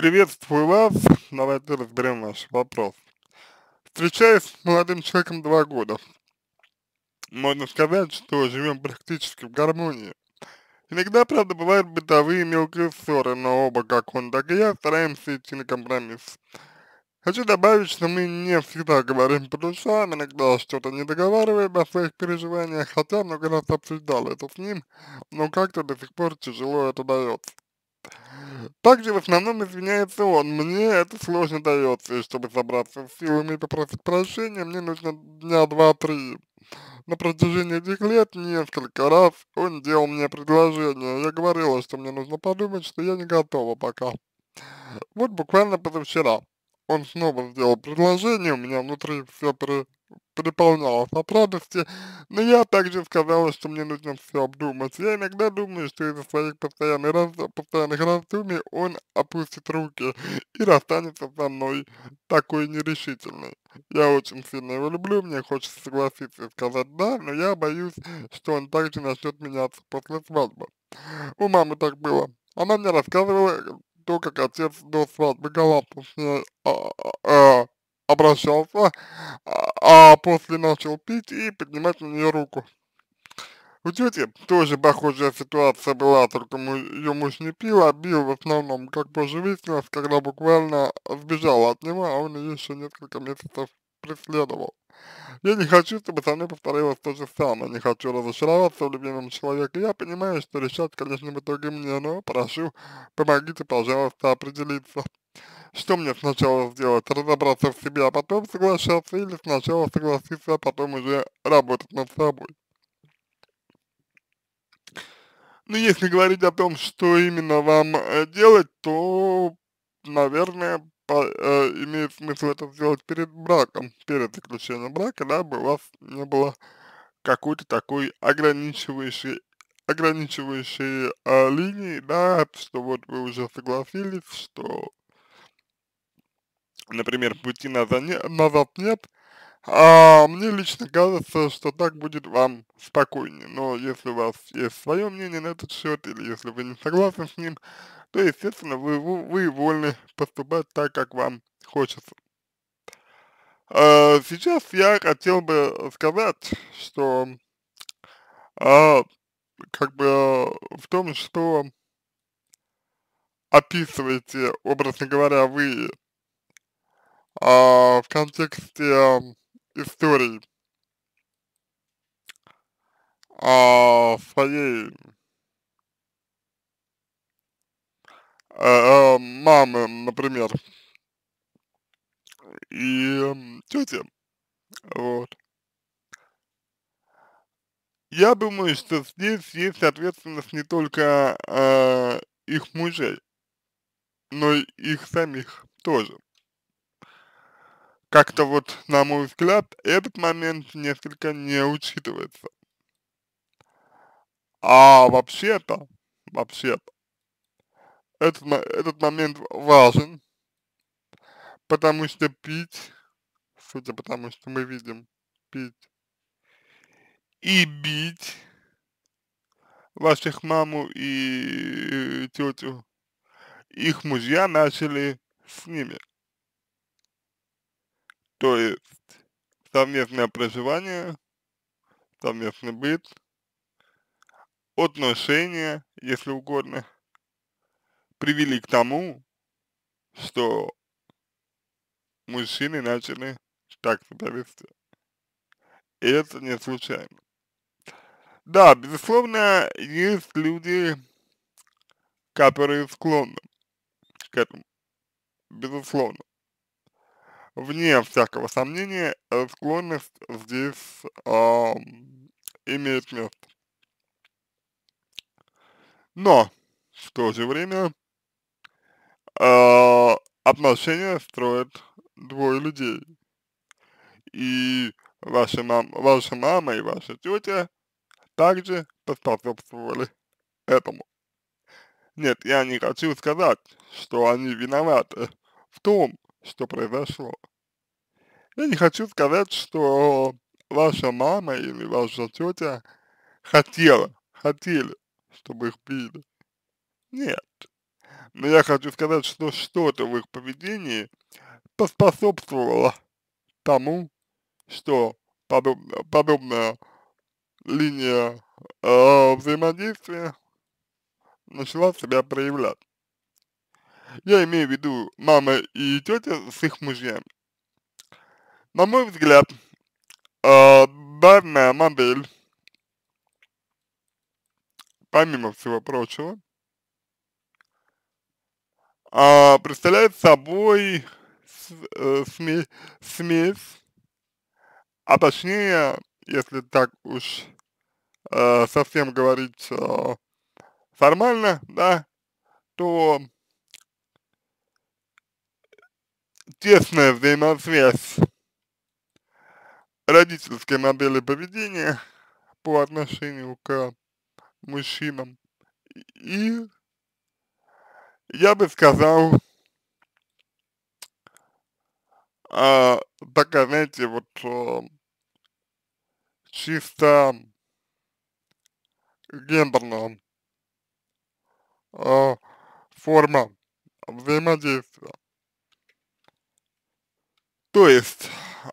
Приветствую вас. Давайте разберем ваш вопрос. Встречаюсь с молодым человеком два года. Можно сказать, что живем практически в гармонии. Иногда, правда, бывают бытовые мелкие ссоры, но оба, как он, так и я, стараемся идти на компромисс. Хочу добавить, что мы не всегда говорим по душам, иногда что-то не договариваем о своих переживаниях, хотя много раз обсуждал это с ним, но как-то до сих пор тяжело это дается. Также в основном извиняется он. Мне это сложно дается, и чтобы собраться с силами и попросить прощения, мне нужно дня два-три. На протяжении этих лет несколько раз он делал мне предложение. Я говорила, что мне нужно подумать, что я не готова пока. Вот буквально позавчера. Он снова сделал предложение, у меня внутри все пере переполнялась от радости, но я также сказала, что мне нужно все обдумать. Я иногда думаю, что из-за своих постоянных, раз, постоянных раздумий он опустит руки и расстанется со мной такой нерешительной. Я очень сильно его люблю, мне хочется согласиться и сказать «да», но я боюсь, что он также начнет меняться после свадьбы. У мамы так было. Она мне рассказывала э, то, как отец до свадьбы галапал с ней, а, а, а, обращался, а, а после начал пить и поднимать на нее руку. У тети тоже похожая ситуация была, только ее муж не пил, а бил в основном, как позже выяснилось, когда буквально сбежал от него, а он ее еще несколько месяцев преследовал. Я не хочу, чтобы со мной повторилось то же самое, не хочу разочароваться в любимом человеке. Я понимаю, что решать, конечно, в итоге мне, но прошу, помогите, пожалуйста, определиться. Что мне сначала сделать? Разобраться в себе, а потом соглашаться или сначала согласиться, а потом уже работать над собой? Ну, если говорить о том, что именно вам э, делать, то, наверное, по, э, имеет смысл это сделать перед браком, перед заключением брака, да, бы у вас не было какой-то такой ограничивающей ограничивающие э, линии, да, что вот вы уже согласились, что например, пути назад нет, назад нет а мне лично кажется, что так будет вам спокойнее. Но если у вас есть свое мнение на этот счет, или если вы не согласны с ним, то, естественно, вы, вы, вы вольны поступать так, как вам хочется. А, сейчас я хотел бы сказать, что а, как бы в том, что описываете, образно говоря, вы а, в контексте историй а, своей э, э, мамы, например, и тети, вот. Я думаю, что здесь есть ответственность не только э, их мужей, но и их самих тоже как-то вот, на мой взгляд, этот момент несколько не учитывается. А вообще-то, вообще-то, этот, этот момент важен, потому что пить, судя по тому, что мы видим, пить и бить ваших маму и тетю, их мужья начали с ними. То есть совместное проживание, совместный быт, отношения, если угодно, привели к тому, что мужчины начали так себя вести. И это не случайно. Да, безусловно, есть люди, которые склонны к этому. Безусловно вне всякого сомнения, э, склонность здесь э, имеет место. Но в то же время э, отношения строят двое людей. И ваша, мам, ваша мама и ваша тетя также поспособствовали этому. Нет, я не хочу сказать, что они виноваты в том, что произошло. Я не хочу сказать, что ваша мама или ваша тетя хотела, хотели, чтобы их били. Нет. Но я хочу сказать, что что-то в их поведении поспособствовало тому, что подоб, подобная линия э, взаимодействия начала себя проявлять. Я имею в виду мама и тетя с их мужьями. На мой взгляд, э, данная модель, помимо всего прочего, э, представляет собой с, э, смесь, а точнее, если так уж э, совсем говорить э, формально, да, то тесная взаимосвязь родительской модели поведения по отношению к мужчинам и, я бы сказал, а, такая, знаете, вот а, чисто гендерная а, форма взаимодействия. То есть,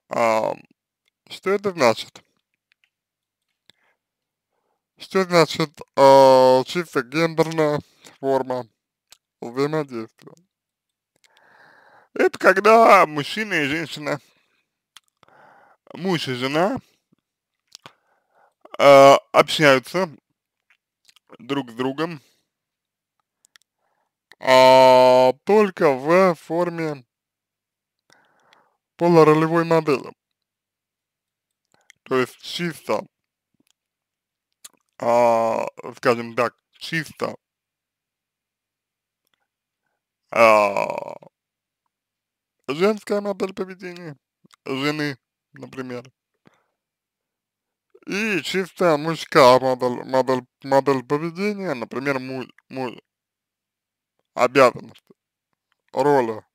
а, что это значит? Что значит а, чисто гендерная форма взаимодействия? Это когда мужчина и женщина, муж и жена э, общаются друг с другом э, только в форме полуролевой модели. То есть чисто, а, скажем так, чисто а, женская модель поведения жены, например. И чистая мужская модель, модель, модель поведения, например, муж, муж, обязанности, роли.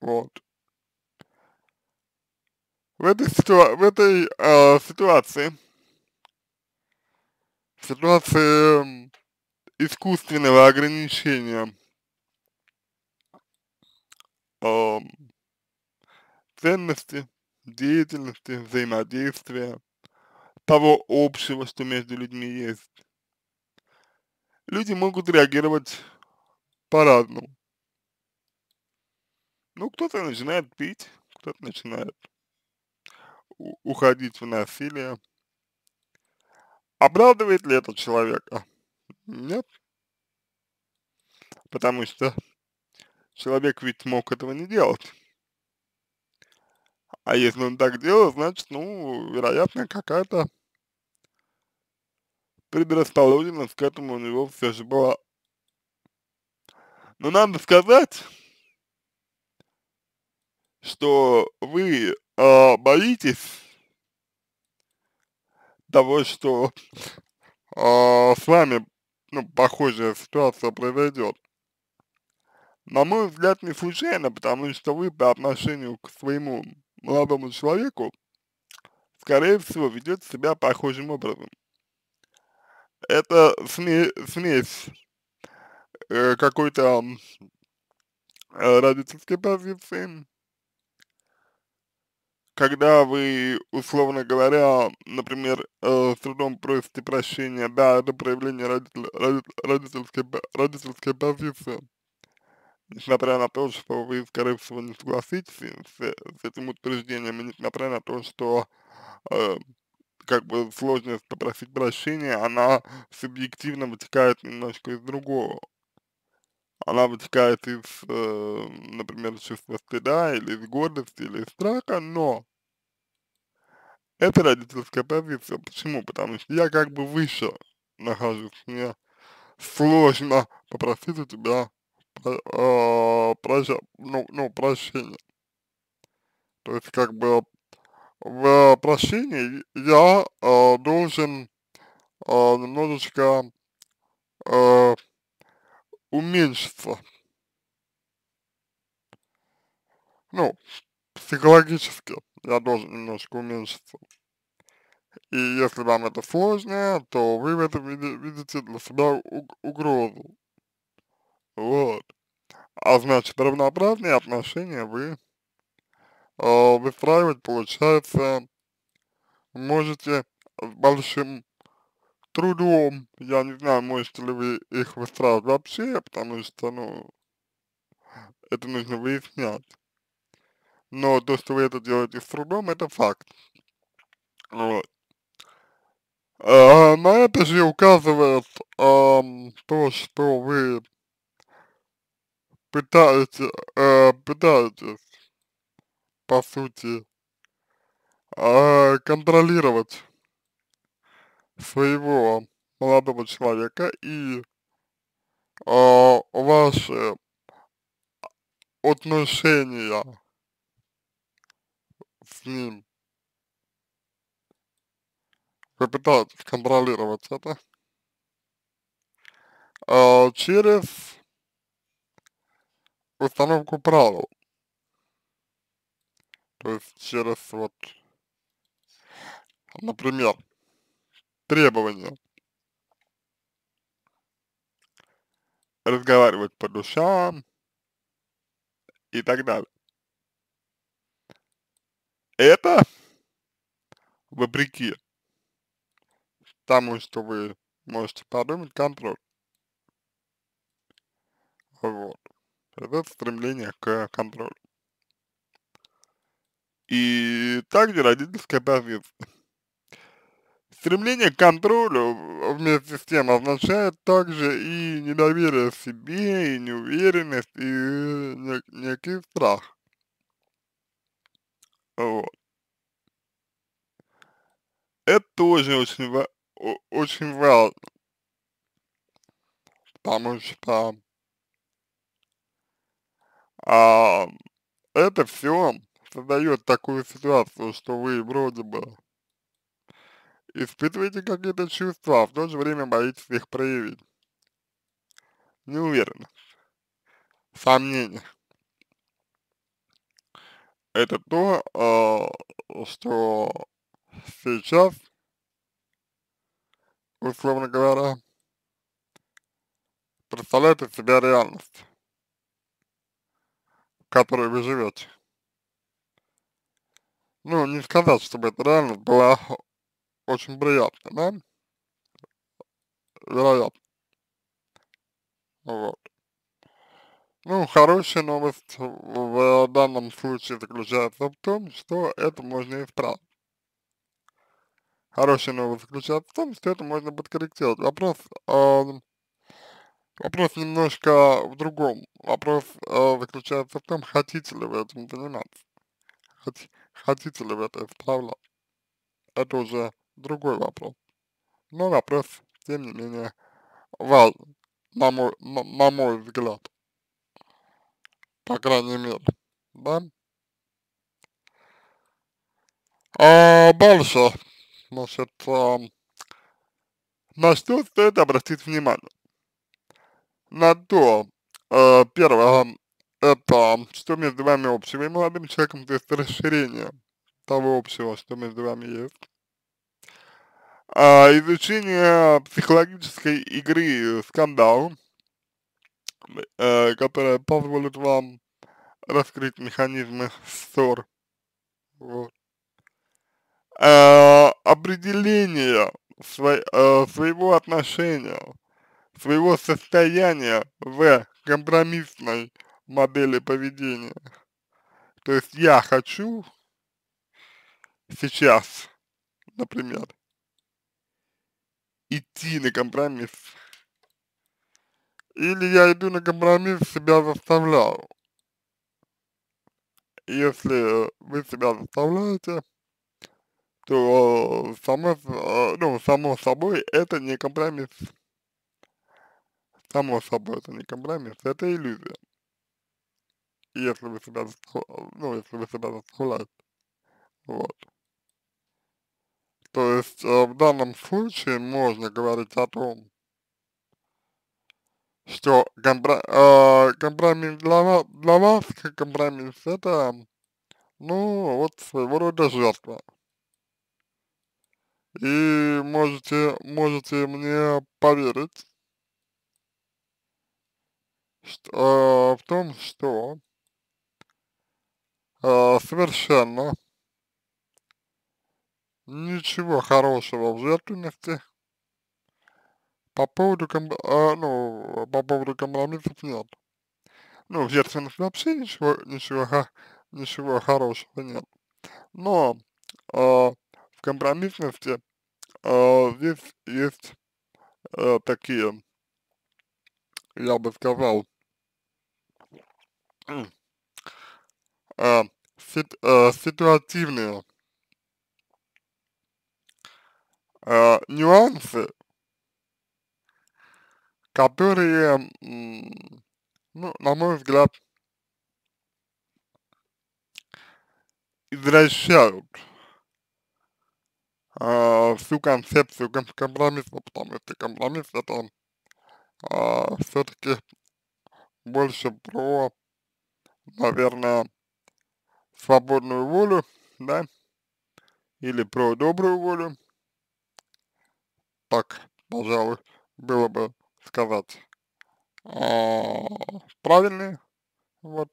Вот в этой, ситуа в этой э, ситуации, ситуации эм, искусственного ограничения э, ценности, деятельности, взаимодействия, того общего, что между людьми есть, люди могут реагировать по-разному. Ну, кто-то начинает пить, кто-то начинает уходить в насилие. Оправдывает ли это человека? Нет. Потому что человек ведь мог этого не делать. А если он так делал, значит, ну, вероятно, какая-то предрасположенность к этому у него все же была. Но надо сказать, что вы э, боитесь того, что э, с вами ну, похожая ситуация произойдет. На мой взгляд, не случайно, потому что вы по отношению к своему молодому человеку, скорее всего, ведет себя похожим образом. Это сме смесь э, какой-то э, родительской позиции, когда вы, условно говоря, например, э, с трудом просите прощения, да, это проявление родитель, родительской, родительской позиции, несмотря на то, что вы, скорее всего, не согласитесь с, с этим утверждением, несмотря на то, что э, как бы сложность попросить прощения, она субъективно вытекает немножко из другого, она вытекает из, э, например, чувства стыда или из гордости или из страха, но это родительская позиция. Почему? Потому что я как бы выше нахожусь, мне сложно попросить у тебя а, прощ... ну, ну, прощения. То есть как бы в прощении я э, должен э, немножечко э, уменьшится. Ну, психологически я должен немножко уменьшиться. И если вам это сложно, то вы в этом видите для себя угрозу. Вот. А значит, равноправные отношения вы э, выстраивать, получается, можете с большим трудом. Я не знаю, можете ли вы их выстраивать вообще, потому что, ну, это нужно выяснять. Но то, что вы это делаете с трудом, это факт. Вот. А, на это же указывает а, то, что вы пытаетесь, э, пытаетесь, по сути, э, контролировать своего молодого человека и э, ваши отношения с ним. попытаться контролировать это э, через установку правил. То есть через вот, например, требования. Разговаривать по душам и так далее. Это вопреки тому, что вы можете подумать, контроль. Вот. Это стремление к контролю. И также родительская позиция. Стремление к контролю вместе с тем означает также и недоверие себе, и неуверенность, и э, нек некий страх. Вот. Это тоже очень, ва очень важно, потому что а, это все создает такую ситуацию, что вы вроде бы Испытываете какие-то чувства, а в то же время боитесь их проявить. Неуверенность. Сомнение. Это то, э, что сейчас, условно говоря, представляет из себя реальность, в которой вы живете. Ну, не сказать, чтобы эта реальность была очень приятно, да? Вероятно. Вот. Ну, хорошая новость в данном случае заключается в том, что это можно исправить. Хорошая новость заключается в том, что это можно подкорректировать. Вопрос, э, вопрос немножко в другом. Вопрос э, заключается в том, хотите ли вы этим заниматься. Хот, хотите ли вы это исправлять. Это уже другой вопрос. Но вопрос, тем не менее, важен, на мой, на, на мой взгляд. По крайней мере, да? А дальше, значит, а, на что стоит обратить внимание? На то, а, первое, это что между вами общего и молодым человеком, то есть расширение того общего, что между вами есть а, изучение психологической игры «Скандал», э, которая позволит вам раскрыть механизмы ссор. Вот. Э, определение свой, э, своего отношения, своего состояния в компромиссной модели поведения. То есть я хочу сейчас, например, идти на компромисс. Или я иду на компромисс, себя заставляю. Если э, вы себя заставляете, то э, само, э, ну, само собой это не компромисс. Само собой это не компромисс, это иллюзия. Если вы себя, ну, если вы себя заставляете. Вот. То есть э, в данном случае можно говорить о том, что компро э, компромисс для вас, для вас, как компромисс, это, ну, вот своего рода жертва. И можете, можете мне поверить что, э, в том, что э, совершенно ничего хорошего в жертвенности. По поводу, комп э, а, ну, по поводу компромиссов нет. Ну, в жертвенности вообще ничего, ничего, ничего хорошего нет. Но э, в компромиссности э, а, здесь есть э, такие, я бы сказал, э, ситуативные э, нюансы, которые, ну, на мой взгляд, извращают э, всю концепцию компромисса, потому что компромисс это э, все-таки больше про, наверное, свободную волю, да, или про добрую волю, так, пожалуй, было бы сказать. А, правильный, вот,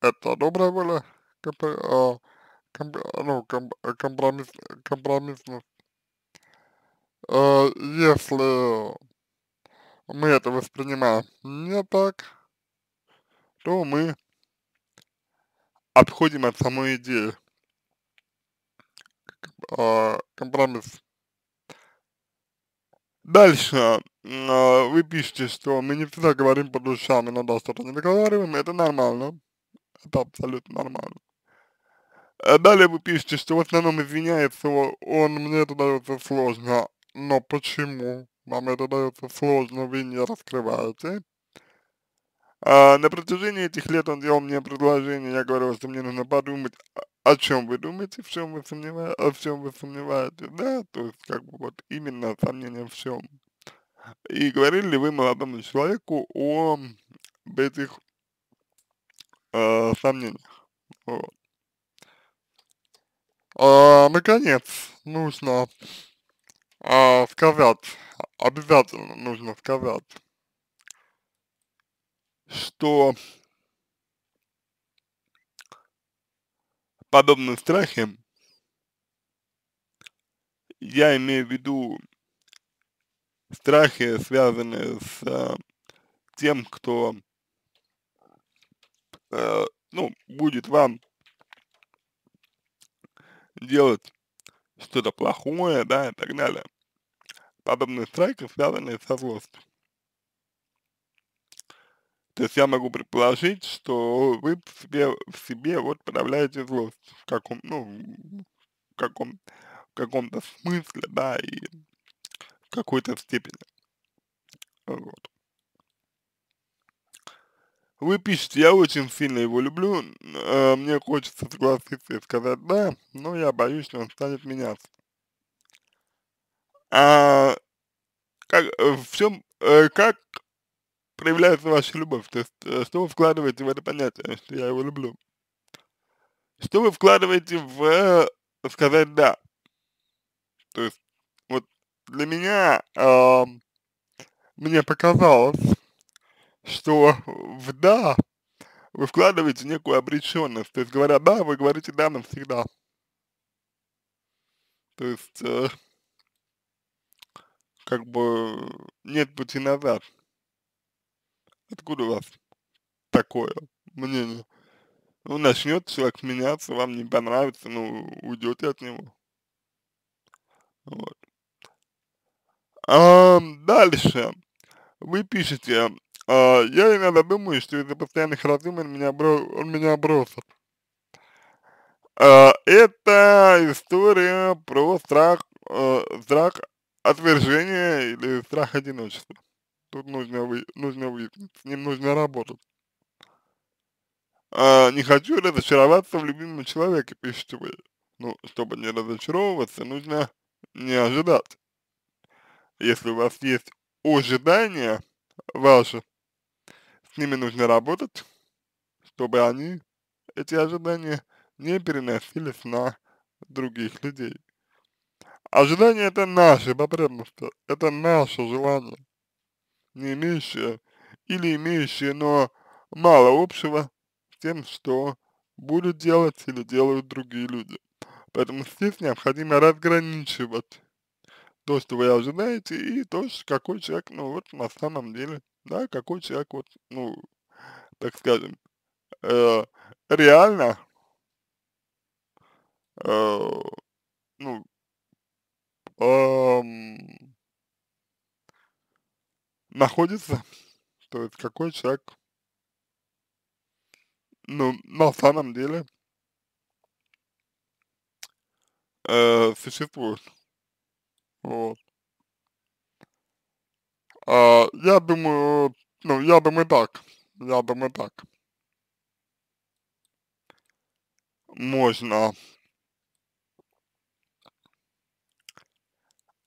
это добрая было, комп, а, комп, ну, комп, компромисс, компромиссность. А, если мы это воспринимаем не так, то мы отходим от самой идеи. А, компромисс Дальше, а, вы пишете, что мы не всегда говорим по душам, иногда что-то не договариваем, это нормально, это абсолютно нормально. Э, далее вы пишете, что в основном извиняется он, мне это дается сложно, но почему вам это дается сложно, вы не раскрываете. А, на протяжении этих лет он делал мне предложение, я говорил, что мне нужно подумать а, о чем вы думаете, в чем вы сомневаетесь, о чем вы сомневаетесь, да, то есть как бы вот именно сомнение в чем. И говорили ли вы молодому человеку о об этих э, сомнениях. Вот. А, наконец, нужно а, сказать, обязательно нужно сказать, что подобном страхе я имею в виду страхи, связанные с э, тем, кто, э, ну, будет вам делать что-то плохое, да, и так далее. Подобные страхи связанные со злостью. То есть я могу предположить, что вы в себе, в себе вот подавляете злость в каком, ну, в каком, в каком-то смысле, да, и в какой-то степени. Вот. Вы пишете, я очень сильно его люблю, э, мне хочется согласиться и сказать да, но я боюсь, что он станет меняться. А как, э, в чем, э, как проявляется ваша любовь, то есть э, что вы вкладываете в это понятие, что я его люблю. Что вы вкладываете в э, сказать да? То есть вот для меня, э, мне показалось, что в да вы вкладываете некую обреченность, то есть говоря да, вы говорите да навсегда. То есть э, как бы нет пути назад. Откуда у вас такое мнение? Ну, начнет человек меняться, вам не понравится, ну, уйдете от него. Вот. А, дальше. Вы пишете, а, я иногда думаю, что из-за постоянных разумен он меня, бро он меня бросит. А, это история про страх, э, страх отвержения или страх одиночества. Тут нужно, вы, нужно вы с ним нужно работать. А, не хочу разочароваться в любимом человеке, пишите вы. Ну, чтобы не разочаровываться, нужно не ожидать. Если у вас есть ожидания ваши, с ними нужно работать, чтобы они, эти ожидания, не переносились на других людей. Ожидания это наши потребности, это наше желание не имеющее или имеющие но мало общего с тем, что будут делать или делают другие люди. Поэтому здесь необходимо разграничивать то, что вы ожидаете, и то, что какой человек, ну вот на самом деле, да, какой человек вот, ну, так скажем, э, реально, э, ну, эм, находится, то есть какой человек, ну, на самом деле э, существует. Вот. А, я думаю, ну, я думаю так, я думаю так. Можно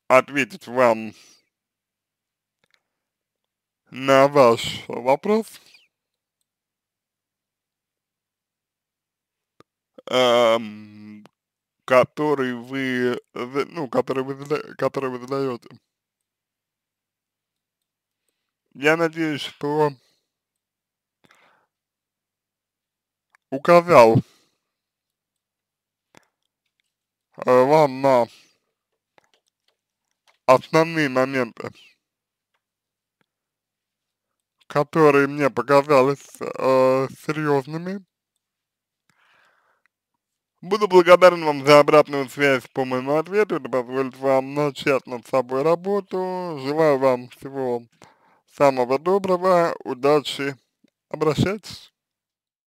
ответить вам на ваш вопрос. Эм, который вы, ну, который вы, который вы задаете. Я надеюсь, что указал э, вам на основные моменты которые мне показались э, серьезными. Буду благодарен вам за обратную связь по моему ответу. Это позволит вам начать над собой работу. Желаю вам всего самого доброго, удачи. Обращайтесь.